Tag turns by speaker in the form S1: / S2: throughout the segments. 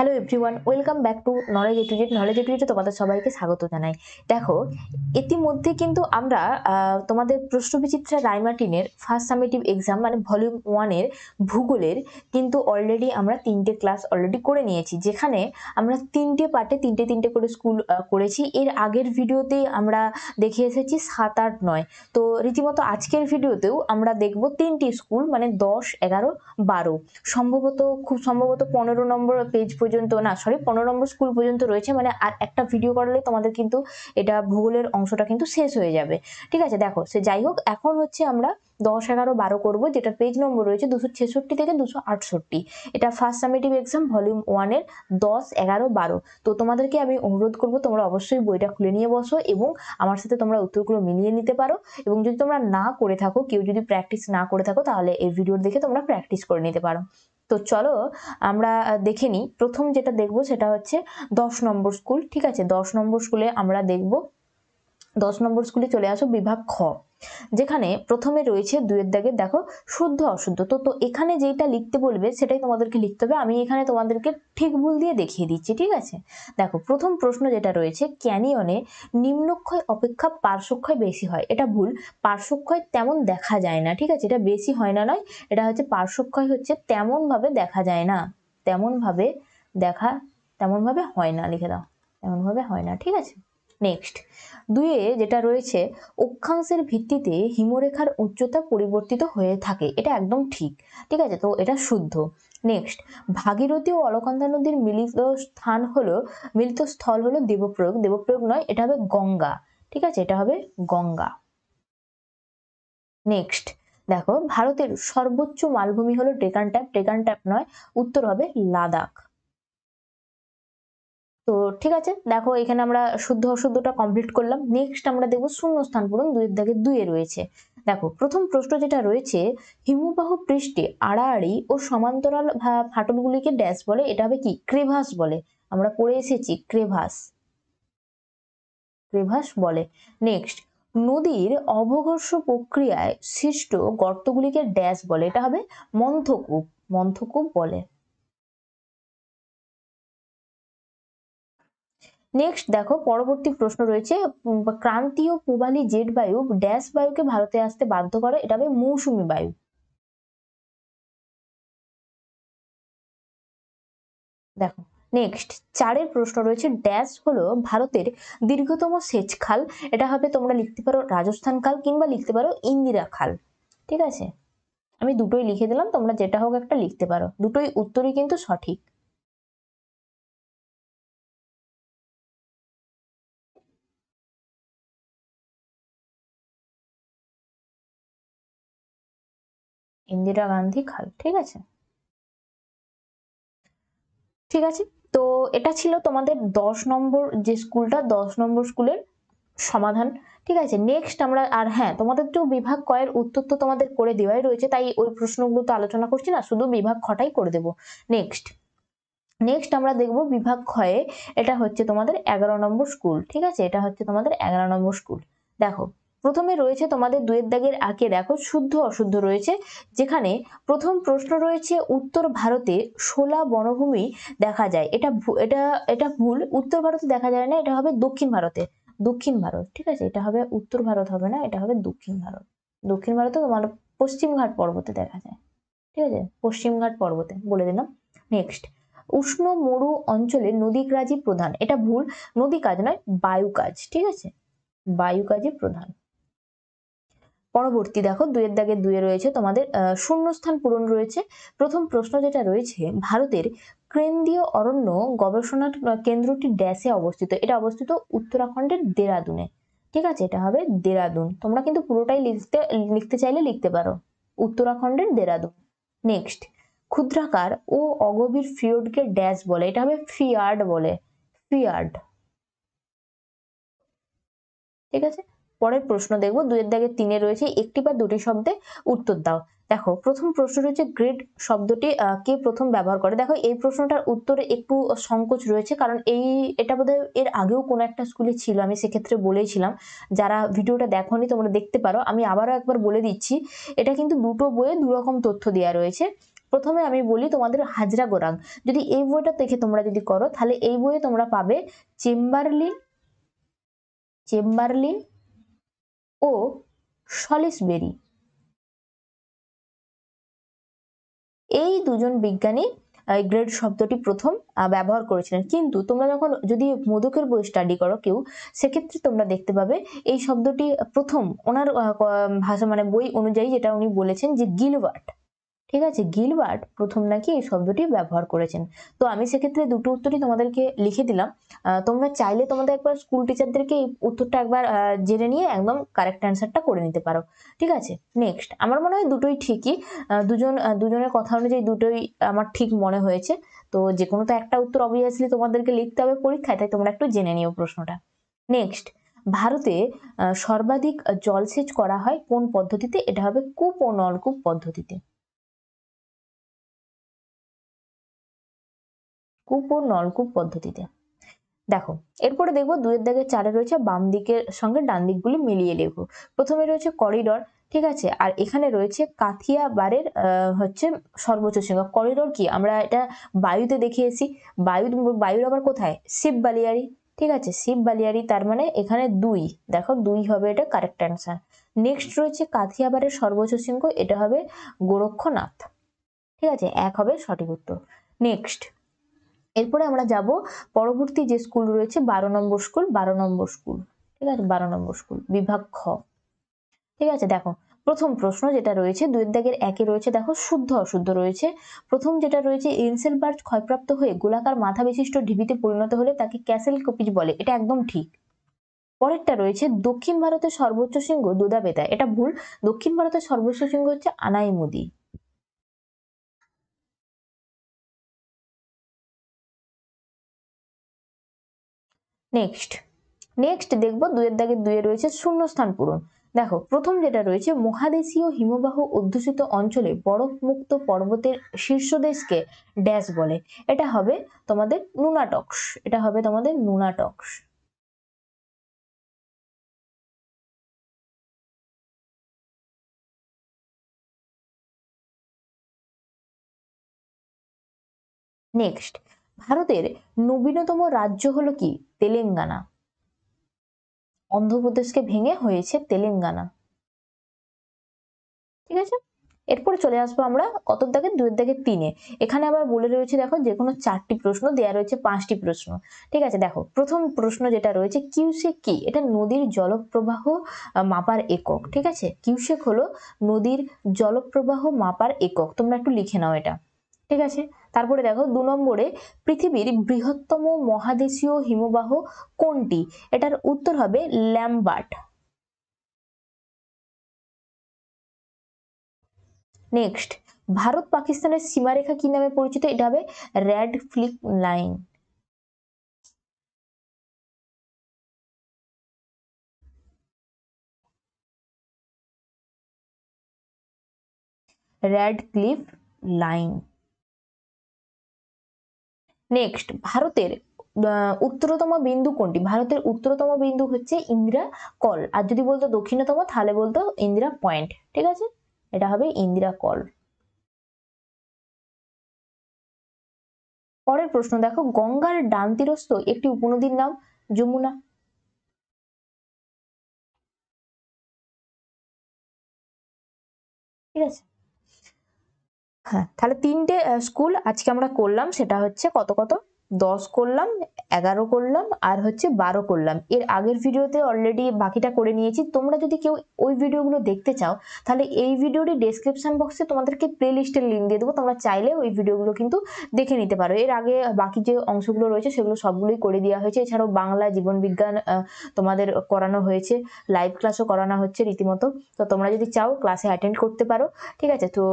S1: hello everyone welcome back to knowledge এটুডেট knowledge এটুডেটে তোমাদের সবাইকে স্বাগত জানাই দেখো ইতিমধ্যে কিন্তু আমরা তোমাদের প্রশ্নবিচিত্রা রায়মার্টিনের ফার্স্ট সামেটিভ এক্সাম মানে ভলিউম ওয়ানের ভূগোলের কিন্তু অলরেডি আমরা তিনটে ক্লাস অলরেডি করে নিয়েছি যেখানে আমরা তিনটে পার্টে তিনটে তিনটে করে স্কুল করেছি এর আগের ভিডিওতে আমরা দেখে এসেছি সাত আট নয় তো রীতিমতো আজকের ভিডিওতেও আমরা দেখব তিনটি স্কুল মানে দশ এগারো বারো সম্ভবত খুব সম্ভবত পনেরো নম্বর পেজ পর্যন্ত না সরি পনেরো নম্বর স্কুল পর্যন্ত রয়েছে মানে আর একটা ভিডিও করলে তোমাদের কিন্তু এটা ভূগোলের অংশটা কিন্তু শেষ হয়ে যাবে ঠিক আছে দেখো সে যাই হোক এখন হচ্ছে আমরা দশ এগারো বারো করবো যেটা পেজ নম্বর রয়েছে দুশো ছেষট্টি থেকে দুশো আটষট্টি এটা ফার্স্ট সামেটিভ এক্সাম ভলিউম ওয়ানের দশ এগারো বারো তো তোমাদেরকে আমি অনুরোধ করব তোমরা অবশ্যই বইটা খুলে নিয়ে বসো এবং আমার সাথে তোমরা উত্তরগুলো মিলিয়ে নিতে পারো এবং যদি তোমরা না করে থাকো কেউ যদি প্র্যাকটিস না করে থাকো তাহলে এই ভিডিও দেখে তোমরা প্র্যাকটিস করে নিতে পারো তো চলো আমরা দেখে নিই প্রথম যেটা দেখব সেটা হচ্ছে দশ নম্বর স্কুল ঠিক আছে দশ নম্বর স্কুলে আমরা দেখব দশ নম্বর স্কুলে চলে আসো বিভাগ খ যেখানে প্রথমে রয়েছে দুয়ের দাগের দেখো শুদ্ধ অশুদ্ধ তো তো এখানে যেটা লিখতে বলবে সেটাই তোমাদেরকে লিখতে হবে আমি এখানে তোমাদেরকে ঠিক ভুল দিয়ে দেখিয়ে দিচ্ছি ঠিক আছে দেখো প্রথম প্রশ্ন যেটা রয়েছে ক্যানিয়নে নিম্নক্ষয় অপেক্ষা পার্শ্বক্ষয় বেশি হয় এটা ভুল পার্শ্বক্ষয় তেমন দেখা যায় না ঠিক আছে এটা বেশি হয় না নয় এটা হচ্ছে পার্শ্বক্ষয় হচ্ছে তেমনভাবে দেখা যায় না তেমনভাবে দেখা তেমনভাবে হয় না লিখে দাও তেমনভাবে হয় না ঠিক আছে নেক্সট দুয়ে যেটা রয়েছে অক্ষাংশের ভিত্তিতে হিমরেখার উচ্চতা পরিবর্তিত হয়ে থাকে এটা একদম ঠিক ঠিক আছে তো এটা শুদ্ধ নেক্সট ভাগীরথী ও অলকান্দা নদীর মিলিত স্থান হলো মিলিত স্থল হলো দেবপ্রয়োগ দেবপ্রয়োগ নয় এটা হবে গঙ্গা ঠিক আছে এটা হবে গঙ্গা নেক্সট দেখো ভারতের সর্বোচ্চ মালভূমি হলো ডেকান ট্যাপ ডেকান ট্যাপ নয় উত্তর হবে লাদাখ তো ঠিক আছে দেখো এখানে আমরা শুদ্ধ অশুদ্ধটা কমপ্লিট করলাম নেক্সট আমরা দেখবো শূন্যস্থান পূরণ দুইয়ের দাগে দুইয়ে রয়েছে দেখো প্রথম প্রশ্ন যেটা রয়েছে হিমবাহ পৃষ্ঠে আড়াআড়ি ও সমান্তরাল ফাটলগুলিকে ড্যাশ বলে এটা হবে কি ক্রেভাস বলে আমরা পড়ে এসেছি ক্রেভাস ক্রেভাস বলে নেক্সট নদীর অবঘর্ষ প্রক্রিয়ায় সৃষ্ট গর্তগুলিকে
S2: ড্যাশ বলে এটা হবে মন্থকূপ মন্থকূপ বলে নেক্সট দেখো পরবর্তী প্রশ্ন রয়েছে ক্রান্তীয় পূবালী জেট বায়ু ড্যাশ বায়ুকে ভারতে আসতে বাধ্য করে এটা হবে মৌসুমি বায়ু দেখো নেক্সট চারের প্রশ্ন রয়েছে ড্যাশ হলো ভারতের দীর্ঘতম সেচ খাল
S1: এটা হবে তোমরা লিখতে পারো রাজস্থান খাল কিংবা লিখতে পারো ইন্দিরা খাল ঠিক আছে
S2: আমি দুটোই লিখে দিলাম তোমরা যেটা হোক একটা লিখতে পারো দুটোই উত্তরই কিন্তু সঠিক ইন্দিরা গান্ধী খাল ঠিক আছে ঠিক আছে তো এটা ছিল তোমাদের দশ নম্বর যে স্কুলটা দশ নম্বর স্কুলের
S1: সমাধান ঠিক আছে নেক্সট আমরা আর হ্যাঁ তোমাদের তো বিভাগ কয়ের উত্তর তো তোমাদের করে দেওয়াই রয়েছে তাই ওই প্রশ্নগুলো তো আলোচনা করছি না শুধু বিভাগ খটাই করে দেব নেক্সট নেক্সট আমরা দেখব বিভাগ ক্ষয়ে এটা হচ্ছে তোমাদের এগারো নম্বর স্কুল ঠিক আছে এটা হচ্ছে তোমাদের এগারো নম্বর স্কুল দেখো প্রথমে রয়েছে তোমাদের দুয়ের দাগের আঁকে দেখো শুদ্ধ অশুদ্ধ রয়েছে যেখানে প্রথম প্রশ্ন রয়েছে উত্তর ভারতে শোলা বনভূমি দেখা যায় এটা এটা এটা ভুল উত্তর ভারতে দেখা যায় না এটা হবে দক্ষিণ ভারতে দক্ষিণ ভারত ঠিক আছে এটা হবে উত্তর ভারত হবে না এটা হবে দক্ষিণ ভারত দক্ষিণ ভারতে তোমার পশ্চিমঘাট পর্বতে দেখা যায় ঠিক আছে পশ্চিমঘাট পর্বতে বলে দিলাম নেক্সট উষ্ণ মরু অঞ্চলে নদী কাজই প্রধান এটা ভুল নদী কাজ নয় বায়ু কাজ ঠিক আছে বায়ু কাজই প্রধান পরবর্তী দেখো দুয়ের দাগে দুয়ে রয়েছে তোমাদের শূন্যস্থান পূরণ রয়েছে প্রথম প্রশ্ন যেটা রয়েছে ভারতের কেন্দ্রীয় অরণ্য গবেষণার কেন্দ্রটি ড্যাশে অবস্থিত এটা অবস্থিত উত্তরাখণ্ডের দেরাদুনে ঠিক আছে এটা হবে দেরাদুন তোমরা কিন্তু পুরোটাই লিখতে লিখতে চাইলে লিখতে পারো উত্তরাখণ্ডের দেরাদুন নেক্সট ক্ষুদ্রাকার ও অগভীর ফিওর্ডকে ড্যাশ বলে এটা হবে ফিয়ার্ড বলে ফিয়ার্ড ঠিক আছে পরের প্রশ্ন দেখবো দুয়ের দাগে তিনে রয়েছে একটি বা দুটি শব্দে উত্তর দাও দেখো প্রথম প্রশ্ন রয়েছে গ্রেড শব্দটি কে প্রথম ব্যবহার করে দেখো এই প্রশ্নটার উত্তরে একটু সংকোচ রয়েছে কারণ এই এটা বোধহয় এর আগেও কোনো একটা স্কুলে ছিল আমি সেক্ষেত্রে বলেছিলাম যারা ভিডিওটা নি তোমরা দেখতে পারো আমি আবারও একবার বলে দিচ্ছি এটা কিন্তু দুটো বইয়ে দুরকম তথ্য দেওয়া রয়েছে প্রথমে আমি বলি তোমাদের হাজরা গোরাং যদি এই বইটা দেখে তোমরা
S2: যদি করো তাহলে এই বইয়ে তোমরা পাবে চেম্বারলিন চেম্বারলিন ও সলিসবেরি এই দুজন বিজ্ঞানী গ্রেড শব্দটি প্রথম
S1: ব্যবহার করেছিলেন কিন্তু তোমরা যখন যদি মধুকের বই স্টাডি করো কেউ সেক্ষেত্রে তোমরা দেখতে পাবে এই শব্দটি প্রথম ওনার ভাষা মানে বই অনুযায়ী যেটা উনি বলেছেন যে গিলভার্ট ঠিক আছে গিলবার্ট প্রথম নাকি এই শব্দটি ব্যবহার করেছেন তো আমি সেক্ষেত্রে দুটো উত্তরই তোমাদেরকে লিখে দিলাম তোমরা চাইলে তোমাদের একবার স্কুল টিচারদেরকে এই উত্তরটা একবার জেনে নিয়ে একদম কারেক্ট অ্যান্সারটা করে নিতে পারো ঠিক আছে নেক্সট আমার মনে হয় দুটোই ঠিকই দুজন দুজনের কথা অনুযায়ী দুটোই আমার ঠিক মনে হয়েছে তো যে কোনো তো একটা উত্তর অবভিয়াসলি তোমাদেরকে লিখতে হবে পরীক্ষায় তাই তোমরা একটু জেনে নিও প্রশ্নটা নেক্সট ভারতে
S2: সর্বাধিক জলসেচ করা হয় কোন পদ্ধতিতে এটা হবে কূপ ও নলকূপ পদ্ধতিতে কূপ ও নলকূপ পদ্ধতিতে দেখো এরপরে দেখবো দুয়ের দাগের চারে রয়েছে বাম দিকের সঙ্গে
S1: ডান দিকগুলি মিলিয়ে লেখো প্রথমে রয়েছে করিডর ঠিক আছে আর এখানে রয়েছে কাথিয়া বারের হচ্ছে সর্বোচ্চ সংখ্যা করিডোর কি আমরা এটা বায়ুতে দেখিয়েছি বায়ু বায়ুর আবার কোথায় শিব বালিয়ারি ঠিক আছে শিব বালিয়ারি তার মানে এখানে দুই দেখো দুই হবে এটা কারেক্ট অ্যান্সার নেক্সট রয়েছে কাথিয়াবারের সর্বোচ্চ শৃঙ্গ এটা হবে গোরক্ষনাথ ঠিক আছে এক হবে সঠিক উত্তর নেক্সট এরপরে আমরা যাব পরবর্তী যে স্কুল রয়েছে বারো নম্বর স্কুল বারো নম্বর স্কুল ঠিক আছে বারো নম্বর স্কুল বিভাগ খ ঠিক আছে দেখো প্রথম প্রশ্ন যেটা রয়েছে দুয়ের দাগের একে রয়েছে দেখো শুদ্ধ অশুদ্ধ রয়েছে প্রথম যেটা রয়েছে বার্জ ক্ষয়প্রাপ্ত হয়ে গোলাকার মাথা বিশিষ্ট ঢিবিতে পরিণত হলে তাকে ক্যাসেল কপিজ বলে এটা একদম ঠিক পরেরটা রয়েছে
S2: দক্ষিণ ভারতের সর্বোচ্চ সিংহ দুদাবেতা এটা ভুল দক্ষিণ ভারতের সর্বোচ্চ সিংহ হচ্ছে আনাইমুদি নেক্সট নেক্সট দেখব দুয়ের দাগে দুয়ে রয়েছে শূন্য স্থান পূরণ দেখো প্রথম যেটা রয়েছে মহাদেশীয় হিমবাহ অধ্যুষিত অঞ্চলে
S1: বরফমুক্ত পর্বতের শীর্ষদেশকে ড্যাশ বলে এটা হবে তোমাদের
S2: নুনাটক্স এটা হবে তোমাদের নুনাটক্স নেক্সট ভারতের নবীনতম রাজ্য হলো কি তেলেঙ্গানা অন্ধ্রপ্রদেশকে ভেঙে হয়েছে তেলেঙ্গানা ঠিক আছে এরপরে
S1: চলে আসবো আমরা কত দাগে দুয়ের দাগে তিনে এখানে আবার বলে রয়েছে দেখো যে কোনো চারটি প্রশ্ন দেয়া রয়েছে পাঁচটি প্রশ্ন ঠিক আছে দেখো প্রথম প্রশ্ন যেটা রয়েছে কিউসেক কি এটা নদীর জলপ্রবাহ মাপার একক ঠিক আছে কিউসেক হলো নদীর জলপ্রবাহ মাপার একক তোমরা একটু লিখে নাও এটা ঠিক আছে তারপরে দেখো দু নম্বরে পৃথিবীর
S2: বৃহত্তম মহাদেশীয় হিমবাহ কোনটি এটার উত্তর হবে ল্যাম্বার্ট নেক্সট ভারত পাকিস্তানের সীমারেখা কি নামে পরিচিত এটা হবে Radcliffe line Radcliffe line next
S1: ভারতের উত্তরতম বিন্দু কোনটি ভারতের উত্তরতম বিন্দু হচ্ছে ইন্দিরা
S2: কল আর যদি বলতো দক্ষিণতম তাহলে বলতো ইন্দিরা পয়েন্ট ঠিক আছে এটা হবে ইন্দিরা কল পরের প্রশ্ন দেখো গঙ্গার ডান তীরস্থ একটি উপনদীর নাম যমুনা ঠিক আছে হ্যাঁ তাহলে তিনটে স্কুল আজকে আমরা করলাম সেটা হচ্ছে কত কত
S1: দশ করলাম এগারো করলাম আর হচ্ছে বারো করলাম এর আগের ভিডিওতে অলরেডি বাকিটা করে নিয়েছি তোমরা যদি কেউ ওই ভিডিওগুলো দেখতে চাও তাহলে এই ভিডিওটি ডেসক্রিপশন বক্সে তোমাদেরকে প্লে লিস্টের লিঙ্ক দিয়ে দেবো তোমরা চাইলে ওই ভিডিওগুলো কিন্তু দেখে নিতে পারো এর আগে বাকি যে অংশগুলো রয়েছে সেগুলো সবগুলোই করে দেওয়া হয়েছে এছাড়াও বাংলা জীবনবিজ্ঞান তোমাদের করানো হয়েছে লাইভ ক্লাসও করানো হচ্ছে রীতিমতো তো তোমরা যদি চাও ক্লাসে অ্যাটেন্ড করতে পারো ঠিক আছে তো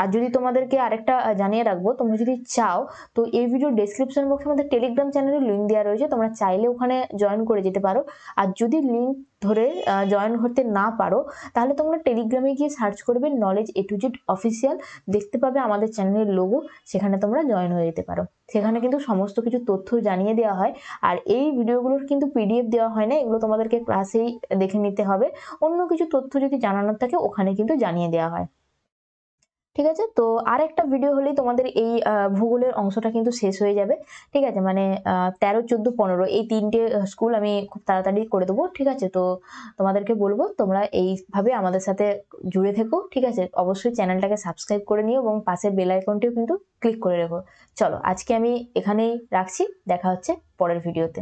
S1: আর যদি তোমাদেরকে আরেকটা জানিয়ে রাখবো তোমরা যদি চাও তো এই ভিডিও ডেসক্রিপশন বক্সে আমাদের টেলিগ্রাম চ্যানেলের লিঙ্ক দেওয়া রয়েছে তোমরা চাইলে ওখানে জয়েন করে যেতে পারো আর যদি লিঙ্ক ধরে জয়েন করতে না পারো তাহলে তোমরা টেলিগ্রামে গিয়ে সার্চ করবে knowledge A to Z official দেখতে পাবে আমাদের চ্যানেলের লোগো সেখানে তোমরা জয়েন হয়ে যেতে পারো সেখানে কিন্তু সমস্ত কিছু তথ্য জানিয়ে দেওয়া হয় আর এই ভিডিওগুলোর কিন্তু পিডিএফ দেওয়া হয় না এগুলো তোমাদেরকে ক্লাসেই দেখে নিতে হবে অন্য কিছু তথ্য যদি জানানোর থাকে ওখানে কিন্তু জানিয়ে দেওয়া হয় ঠিক আছে তো আর একটা ভিডিও হলেই তোমাদের এই ভূগোলের অংশটা কিন্তু শেষ হয়ে যাবে ঠিক আছে মানে তেরো চোদ্দো পনেরো এই তিনটে স্কুল আমি খুব তাড়াতাড়ি করে দেবো ঠিক আছে তো তোমাদেরকে বলবো তোমরা এইভাবে আমাদের সাথে জুড়ে থেকো ঠিক আছে অবশ্যই চ্যানেলটাকে
S2: সাবস্ক্রাইব করে নিও এবং পাশের বেল আইকনটিও কিন্তু ক্লিক করে রেখো চলো আজকে আমি এখানেই রাখছি দেখা হচ্ছে পরের ভিডিওতে